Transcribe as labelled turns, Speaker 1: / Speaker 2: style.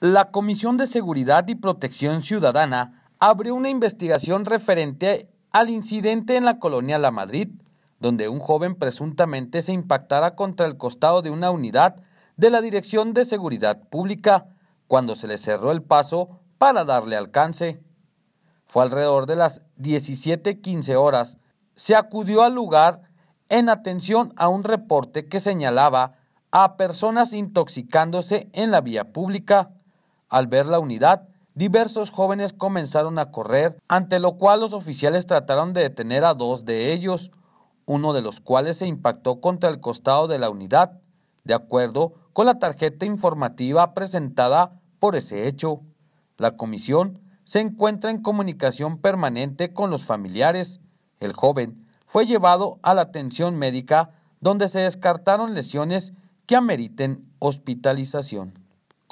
Speaker 1: La Comisión de Seguridad y Protección Ciudadana abrió una investigación referente al incidente en la colonia La Madrid, donde un joven presuntamente se impactara contra el costado de una unidad de la Dirección de Seguridad Pública cuando se le cerró el paso para darle alcance. Fue alrededor de las 17:15 horas. Se acudió al lugar en atención a un reporte que señalaba a personas intoxicándose en la vía pública. Al ver la unidad, diversos jóvenes comenzaron a correr, ante lo cual los oficiales trataron de detener a dos de ellos, uno de los cuales se impactó contra el costado de la unidad, de acuerdo con la tarjeta informativa presentada por ese hecho. La comisión se encuentra en comunicación permanente con los familiares. El joven fue llevado a la atención médica donde se descartaron lesiones que ameriten hospitalización